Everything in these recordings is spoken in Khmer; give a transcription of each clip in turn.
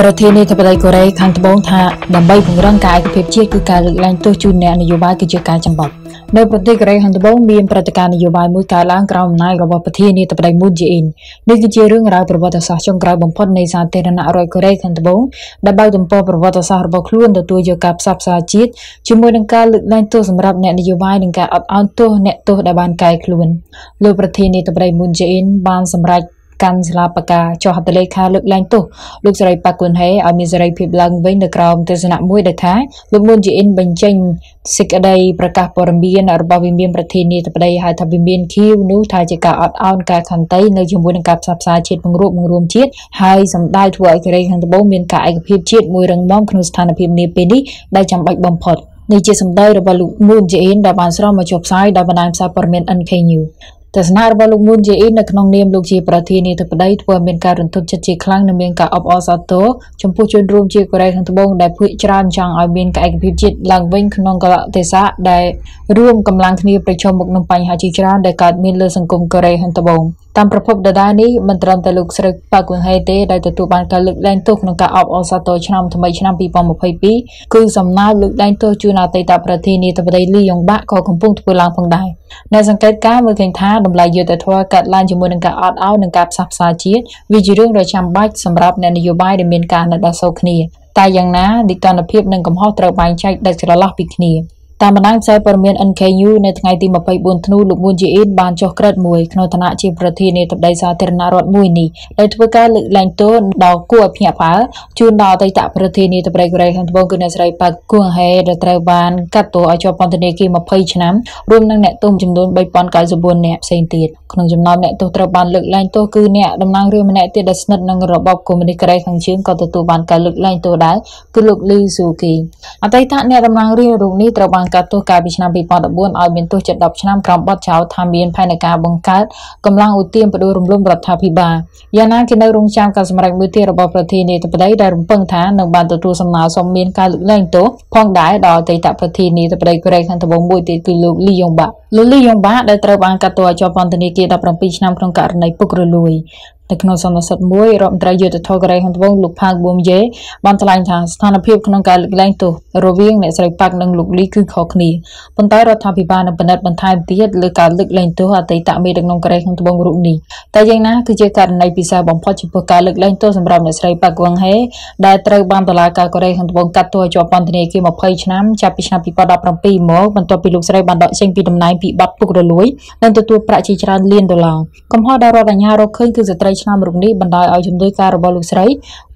ប្រធានាធិបតីកូរ៉េខាងត្បូងថាដើម្បីពង្រឹងការឯកភាពជាតិគឺការលើកឡើងទោសជូនអ្នកនយោបាយគឺជាការចំបាច់នៅប្រទេសកូរ៉េខាងត្បូងមានព្រឹត្តិការណ៍នយោបាយមួយកើតឡើងក្រោមអំណាចរបស់ប្រធានាធិបតីមូនជេអ៊ីននេះគឺជារឿងរ៉ាវប្រវត្តិសាស្ត្រចុងក្រោយបំផុតនៃសាធារណរដ្ឋកូរ៉េខាងត្បូងដែលបើកទំព័រប្រវត្តិសាស្ត្ររបស់ខ្លួនទទួលយកការផ្សព្វផ្សាយជាតិជាមួយនឹងការលើកឡើងទោសសម្រាប់អ្នកនយោបាយនិងការអត់ឱនទោសអ្នកទោសដែលបានកែខ្លួនលោកប្រធានាធិបតីមូនជេអ៊ីនបានសម្រេចកាន់សាលាបកាចុះហត្ថលេខាលើកឡើងទោសលោកសេរីប៉ាគុនហេឲ្យមានសេរីភាពឡើងវិញនៅក្រោមទស្សនៈមួយដែលថាលោកមុនជាអ៊ីនបញ្ចេញសេចក្តីប្រកាសព័ត៌មាន របស់វិមានប្រធានាធិបតីហៅថាវិមានឃីវនោះថាជាការអត់ឱនការខន្តីនៅជាមួយនឹងការផ្សព្វផ្សាយជាតិបង្រួបបង្រួមជាតិហើយសម្ដៅធ្វើឲ្យកូរ៉េខាងត្បូងមានការឯកភាពជាតិមួយរឹងមាំក្នុងស្ថានភាពនាពេលនេះដែលចាំបាច់បំផុតនេះជាសម្ដីរបស់លោកមូនជេអ៊ីនដែលបានស្រង់មកចុះផ្សាយដោយបណ្ដាញផ្សព្វព័ត៌មាន NK News ទស្សនៈរបស់លោកមូនជាអ៊ីននៅក្នុងនាមលោកជាប្រធានាធិបតីធ្វើឲ្យមានការរន្ធត់ចិត្តជាខ្លាំងនិងមានការអបអរសាទរចំពោះជនរួមជាកូរ៉េខាងត្បូងដែលភាគច្រើនចង់ឲ្យមានឯកភាពជាតិឡើងវិញក្នុងកលតិសាដែលរួមកម្លាំងគ្នាប្រឈមមុខនឹងបញ្ហាជាច្រើនដែលកើតមានលើសង្គមកូរ៉េខាងត្បូងតាមប្រភពដដែលនេះមិនត្រឹមតែលោកស្រីប៉ាគុនហេទេដែលទទួលបានការលើកឡើងទោសក្នុងការអបអរសាទរឆ្នាំថ្មីឆ្នាំ2022គឺសំណើលើកឡើងទោសជូនអតីតប្រធានាធិបតីលីយ៉ុងបាក់ក៏កំពុងធ្វើឡើងផងដែរអ្នកសង្កេតការណ៍មើលឃើញថាតម្លៃយុទ្ធធម៌កាត់ឡើងជាមួយនឹងការអត់ឱននិងការផ្សះផ្សាជាតិវាជារឿងដ៏ចាំបាច់សម្រាប់អ្នកនយោបាយដែលមានការណិតអាសូរគ្នាតែយ៉ាងណានិទានភាពនិងកំហុសត្រូវបែងចែកដាច់ស្រឡះពីគ្នាតាមបណ្ដាញផ្សាយព័ត៌មាន NKU នៅថ្ងៃទី24ធ្នូលោកមួនជាអ៊ីនបានចុះក្រឹតមួយក្នុងឋានៈជាប្រធានាធិបតីសាធារណរដ្ឋមួយនេះដោយធ្វើការលើកឡើងទោសដល់គួរឲ្យភ្ញាក់ផ្អើលជូនដល់អតីតប្រធានាធិបតីកូរ៉េខាងត្បូងគឺអ្នកស្រីប៉ាក់គួងហេដែលត្រូវបានកាត់ទោសឲ្យជាប់ពន្ធនាគារ20ឆ្នាំរួមនឹងអ្នកទោសចំនួន3094នាក់ផ្សេងទៀតក្នុងចំណោមអ្នកទោសត្រូវបានលើកឡើងទោសគឺអ្នកតំណាងរឿងម្នាក់ទៀតដែលស្និទ្ធនឹងរបបកុម្មុយនីសកូរ៉េខាងជើងក៏ទទួលបានការលើកឡើងទោសដែរគឺលោកលឺស៊ូគីអតីតអ្នកតំណាងរឿងរូបនេះត្រូវបានកាត់ទោសកាលពីឆ្នាំ2014ឲ្យមានទោសជិត10ឆ្នាំក្រោមបទចោទថាមានផែនការបង្កើតកម្លាំងឧទាមផ្ដួលរំលំរដ្ឋាភិបាលយ៉ាងណាគេនៅរងចាំការសម្រេចមួយទៀតរបស់ប្រធានាធិបតីដែលរំពឹងថានឹងបានទទួលសំណើសុំមានការលើកលែងទោសផងដែរដល់អតីតប្រធានាធិបតីកូរ៉េខាងត្បូងមួយទៀតគឺលោកលីយ៉ុងបាលោកលីយ៉ុងបាដែលត្រូវបានកាត់ទោសឲ្យជាប់ពន្ធនាគារ17ឆ្នាំក្នុងករណីពុករលួយនៅក្នុងសន្និសីទមួយរដ្ឋមន្ត្រីយុទ្ធធរកូរ៉េខាងត្បូងលោកផាកប៊ូមយេបានថ្លែងថាស្ថានភាពក្នុងការលើកលែងទោសរវាងអ្នកស្រីប៉ាក់និងលោកលីគឺខុសគ្នាប៉ុន្តែរដ្ឋាភិបាលនៅពិនិត្យបន្ថែមទៀតលើការលើកលែងទោសអតីតមេដឹកនាំកូរ៉េខាងត្បូងរូបនេះតែយ៉ាងណាគឺជាករណីពិសេសបំផុតចំពោះការលើកលែងទោសសម្រាប់អ្នកស្រីប៉ាក់វងហេដែលត្រូវបានតុលាការកូរ៉េខាងត្បូងកាត់ទោសជាប់ពន្ធនាគារ20ឆ្នាំចាប់ពីឆ្នាំ2017មកបន្ទាប់ពីលោកស្រីបានដកចេញពីតំណែងពីបទពុករលួយនិងទទួលប្រាក់ជាច្រើនលានដុល្លារកំហុសដែលរដ្ឋអាជ្ញារកឃើញគឺស្ត្រីឆ្នាំរុកនេះបណ្ដោយឲ្យជំនួយការរបស់លោកស្រី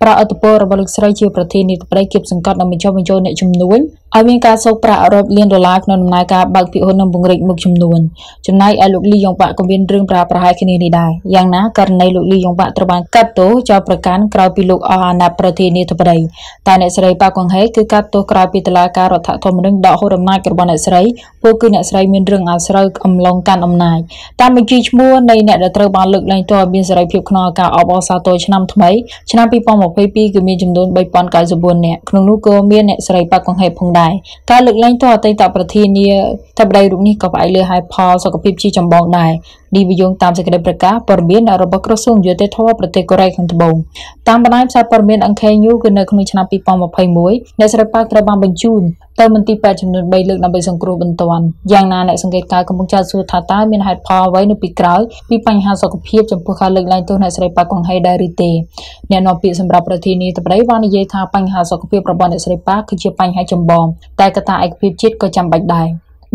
ប្រអឥទ្ធិពលរបស់លោកស្រីជាប្រធាននាយកបដីគៀបសង្កត់និងបញ្ចុះបញ្ចូលអ្នកជំនួញឲ្យមានការសូកប្រាក់រាប់លានដុល្លារក្នុងដំណើរការបើកភិហ៊ុននិងពង្រីកមុខចំនួនចំណែកឯលោកលីយ៉ុងបាក់ក៏មានរឿងប្រាប្រហែលគ្នានេះដែរយ៉ាងណាករណីលោកលីយ៉ុងបាក់ត្រូវបានកាត់ទោសចោលប្រកាន់ក្រោយពីលោកអស់អាណត្តិប្រធានាធិបតីតែអ្នកស្រីប៉ាកុងហេគឺកាត់ទោសក្រោយពីតុលាការរដ្ឋធម្មនុញ្ញដកហូតអំណាចរបស់អ្នកស្រីពួកគឺអ្នកស្រីមានរឿងអាស្រូវអំឡុងកាន់អំណាចតាមបញ្ជីឈ្មោះនៃអ្នកដែលត្រូវបានលើកឡើងទោសមានសេរីភាពក្នុងឱកាសអបអរសាទរឆ្នាំថ្មីឆ្នាំ2022គឺមានចំនួន3094នាក់ក្នុងនោះក៏មានអ្នកស្រីប៉ាកុងហេផងដែរការលើកឡើងទៅអតីតប្រធានាធិបតីរូបនេះក៏ផ្អែកលើហេតុផលសុខភាពជាចម្បងដែរនេះវាយោងតាមសេចក្តីប្រកាសព័ត៌មានរបស់ក្រសួងយុតិធធប្រទេសកូរ៉េខាងត្បូងតាមបណ្ដាញផ្សព្វព័ត៌មាន NKNU គឺនៅក្នុងឆ្នាំ2021អ្នកស្រីប៉ាត្រូវបានបញ្ជូនទៅមន្ទីរពេទ្យចំនួន3លើកដើម្បីសង្គ្រោះបន្ទាន់យ៉ាងណាអ្នកសង្កេតការណ៍កំពុងចាត់សួរថាតើមានហេតុផលអ្វីនៅពីក្រោយពីបញ្ហាសុខភាពចំពោះការលើកឡើងទោសអ្នកស្រីប៉ាកុងហេដែរឬទេអ្នកនាំពាក្យសម្រាប់ប្រធានាធិបតីបាននិយាយថាបញ្ហាសុខភាពរបស់អ្នកស្រីប៉ាគឺជាបញ្ហាចម្បងតែកត្តាឯកភាពជាតិក៏ចាំបាច់ដែរ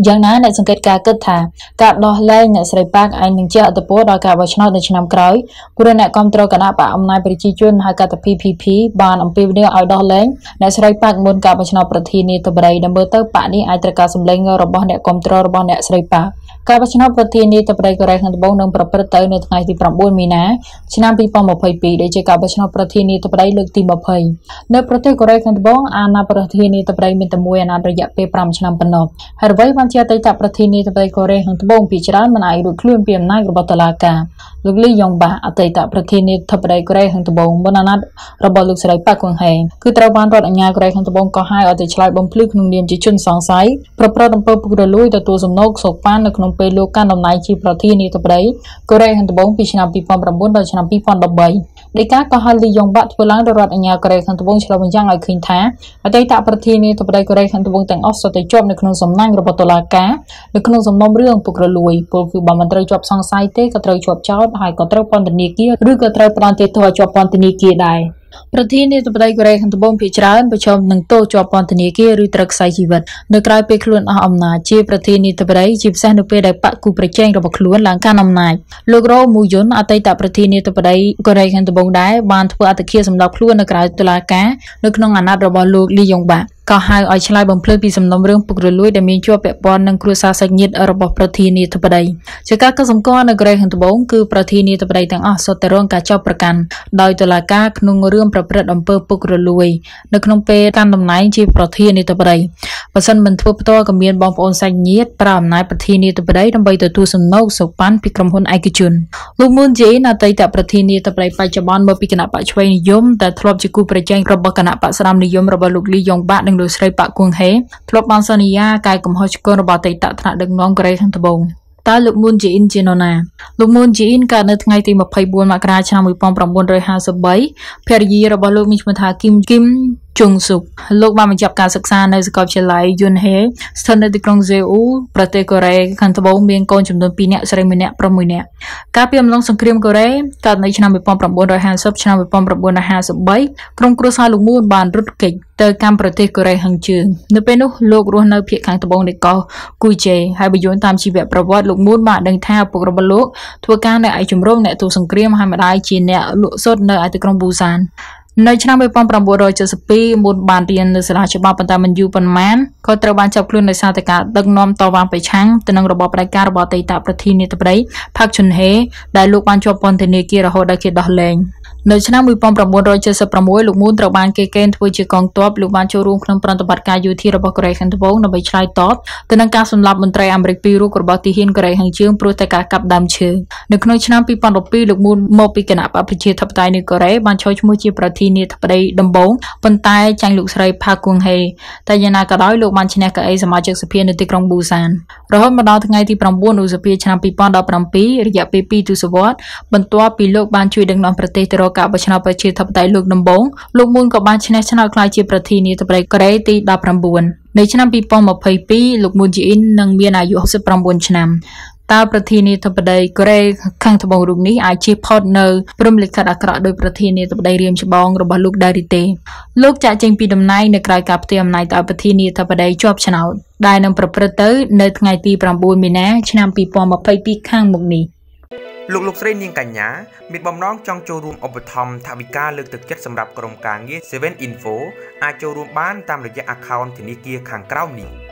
យ៉ាងណាអ្នកសង្កេតការគិតថាការដោះលែងអ្នកស្រីប៉ាក់អាចនឹងជាអត្តពលដល់ការបោះឆ្នោតនៅឆ្នាំក្រោយព្រោះអ្នកគ្រប់គ្រងគណៈបកអំណាចប្រជាជនហៅកាត់ PPP បានអំពាវនាវឲ្យដោះលែងអ្នកស្រីប៉ាក់មុនការបោះឆ្នោតប្រធានាធិបតីដែលមើលទៅបកនេះអាចត្រូវការសម្លេងរបស់អ្នកគ្រប់គ្រងរបស់អ្នកស្រីប៉ាក់ការបោះឆ្នោតប្រធានាធិបតីកូរ៉េខាងត្បូងនឹងប្រព្រឹត្តទៅនៅថ្ងៃទី9មីនាឆ្នាំ2022ដែលជាការបោះឆ្នោតប្រធានាធិបតីលើកទី20នៅប្រទេសកូរ៉េខាងត្បូងអាណាប្រធានាធិបតីមានតែមួយអាណត្តិរយៈពេល5ឆ្នាំប៉ុណ្ណោះហើយអ្វីបានជាអតីតប្រធានាធិបតីកូរ៉េខាងត្បូងពីច្រើនមិនអាចរួចខ្លួនពីអំណាចរបស់តុលាការលោកលីយ៉ុងបាអតីតប្រធានាធិបតីកូរ៉េខាងត្បូងមុនអាណត្តិរបស់លោកស្រីប៉ាគួងហេងគឺត្រូវបានរដ្ឋអាជ្ញាកូរ៉េខាងត្បូងកោះហៅឲ្យទៅឆ្លើយបំភ្លឺក្នុងនាមជាជនសង្ស័យប្រព្រឹត្តអំពើពុករលួយទទួលសំណូកសោកប៉ាននៅក្នុងពេលលោកកាន់តំណែងជាប្រធានាធិបតីកូរ៉េខាងត្បូងពីឆ្នាំ2009ដល់ឆ្នាំ2013ដោយការកោះហៅលីយ៉ុងបាធ្វើឡើងដោយរដ្ឋអាជ្ញាកូរ៉េខាងត្បូងឆ្លុះបញ្ចាំងឲ្យឃើញថាអតីតប្រធានាធិបតីកូរ៉េខាងត្បូងទាំងអស់សុទ្ធតែជាប់នៅក្នុងសំណាញ់របស់តុលាលាការនៅក្នុងសំណុំរឿងពុករលួយពលគឺបើមិនត្រូវជាប់សង្ស័យទេក៏ត្រូវជាប់ចោទហើយក៏ត្រូវពន្ធនាគារឬក៏ត្រូវផ្ដន្ទាទោសឲ្យជាប់ពន្ធនាគារដែរប្រធាននាយកប្រតិកូរ៉េខាងត្បូងភាគច្រើនប្រឈមនឹងទោសជាប់ពន្ធនាគារឬត្រូវខ្សែជីវិត នៅក្រៅពេលខ្លួនអស់អំណាចជាប្រធាននាយកប្រតិជាពិសេសនៅពេលដែលបកគូប្រជែងរបស់ខ្លួនឡើងកាន់អំណាចលោករ៉ូមូយុនអតីតប្រធាននាយកប្រតិកូរ៉េខាងត្បូងដែរបានធ្វើអត្តឃាតសម្លាប់ខ្លួននៅក្រៅតុលាការនៅក្នុងអាណត្តិរបស់លោកលីយ៉ុងបាក៏ហៅឲ្យឆ្លើយបំភ្លឺពីសំណុំរឿងពុករលួយដែលមានជាប់ពាក់ព័ន្ធនឹងគ្រួសារសាច់ញាតិរបស់ប្រធានាធិបតីជាការកត់សម្គាល់នៅកូរ៉េខាងត្បូងគឺប្រធានាធិបតីទាំងអស់សុទ្ធតែរងការចោទប្រកាន់ដោយតុលាការក្នុងរឿង ប្រព្រឹត្តអំពើពុករលួយនៅក្នុងពេលកាន់តំណែងជាប្រធានាធិបតីបើសិនមិនធ្វើផ្ទាល់ក៏មានបងប្អូនសាច់ញាតិប្រើអំណាចប្រធានាធិបតីដើម្បីទទួលសំណូកសូប៉ាន់ពីក្រុមហ៊ុនឯកជនលោកមូនជេអតីតប្រធានាធិបតីបច្ចុប្បន្នមកពីគណៈបកឆ្វេងនិយមដែលធ្លាប់ជាគូប្រជែងរបស់គណៈបកស្ដាមនិយមរបស់លោកលីយ៉ុងបាក់និងលោកស្រីប៉ាក់គួងហេធ្លាប់បានសន្យាកែកំហុសឆ្គងរបស់អតីតថ្នាក់ដឹកនាំកូរ៉េខាងត្បូងតើលោកមូនជីអ៊ីនជានរណាលោកមូនជីអ៊ីនកើតនៅថ្ងៃទី24មករាឆ្នាំ1953ភរិយារបស់លោកមានឈ្មោះថាគីមគីមជុងស៊ុកលោកបានបញ្ចប់ការសិក្សានៅសាកលវិទ្យាល័យយុនហេ ស្ថិតនៅទីក្រុងសេអ៊ូប្រទេសកូរ៉េខាងត្បូងមានកូនចំនួន2នាក់ស្រី1នាក់ប្រុស1នាក់កាលពីអំឡុងសង្គ្រាមកូរ៉េកើតនៅឆ្នាំ1950ឆ្នាំ1953ក្រុមគ្រួសារលោកមូនបានរត់គេចទៅកាន់ប្រទេសកូរ៉េខាងជើងនៅពេលនោះលោករស់នៅភូមិខាងត្បូងនៃកោះគូជេហើយបញ្យល់តាមជីវប្រវត្តិលោកមូនបានដឹងថាឪពុករបស់លោកធ្វើការនៅឯជំរំអ្នកទូសង្គ្រាមហើយម្ដាយជាអ្នកលក់ស៊ុតនៅឯទីក្រុងប៊ូសាននៅឆ្នាំ1972មុនបានរៀននៅសាលាច្បាប់ប៉ុន្តែមិនយូរប៉ុន្មានក៏ត្រូវបានចាប់ខ្លួនដោយសារតែការដឹកនាំតវ៉ាប្រឆាំងទៅនឹងរបបផ្ដាច់ការរបស់អតីតប្រធានាធិបតី Park Geun-hye ដែលលោកបានជាប់ពន្ធនាគាររហូតដល់គេដោះលែង។នៅឆ្នាំ1976លោកមូនត្រូវបានគេកេណ្ឌធ្វើជាកងទ័ពលោកបានចូលរួមក្នុងប្រតិបត្តិការយោធារបស់កូរ៉េខាងត្បូងដើម្បីឆ្លើយតបទៅនឹងការសម្លាប់មន្ត្រីអាមេរិកពីររូបរបស់ទីហ៊ានកូរ៉េខាងជើងព្រោះតែការកាប់ដើមឈើនៅក្នុងឆ្នាំ2012លោកមូនមកពីគណៈបព្វប្រជាធិបតេយ្យនៅកូរ៉េបានឈរឈ្មោះជាប្រធានាធិបតីដំបូងប៉ុន្តែចាញ់លោកស្រីផាគួងហេតែយ៉ាងណាក៏ដោយលោកបានឈ្នះកៅអីសមាជិកសភានៅទីក្រុងប៊ូសានរហូតមកដល់ថ្ងៃទី9ឧសភាឆ្នាំ2017រយៈពេល2ទសវត្សរ៍បន្ទាប់ពីលោកបានជួយដឹកនាំប្រទេសទៅរកការបោះឆ្នោតប្រជាធិបតេយ្យលើកដំបូងលោកមួនក៏បានឈ្នះឆ្នោតខ្លាយជាប្រធានាធិបតីកូរ៉េទី19នៅឆ្នាំ2022លោកមូនជេអ៊ីននឹងមានអាយុ69ឆ្នាំតើប្រធានាធិបតីកូរ៉េខាងត្បូងរូបនេះអាចជៀសផុតនៅព្រំលិខិតអាក្រក់ដោយប្រធានាធិបតីរៀមច្បងរបស់លោកដែរឬទេលោកចាក់ចេញពីតំណែងនៅក្រៅការផ្ទេរអំណាចទៅប្រធានាធិបតីជាប់ឆ្នោតដែលនឹងប្រព្រឹត្តទៅនៅថ្ងៃទី9មីនាឆ្នាំ2022ខាងមុខនេះលោកលោកស្រីនាងកញ្ញាមានបំណងចង់ចូលរួមឧបត្ថម្ភថវិកាលើកទឹកចិត្តសម្រាប់ក្រុមការងារ7 Info អាចចូលរួមបានតាមរយៈ account ធនាគារខាងក្រោមនេះ។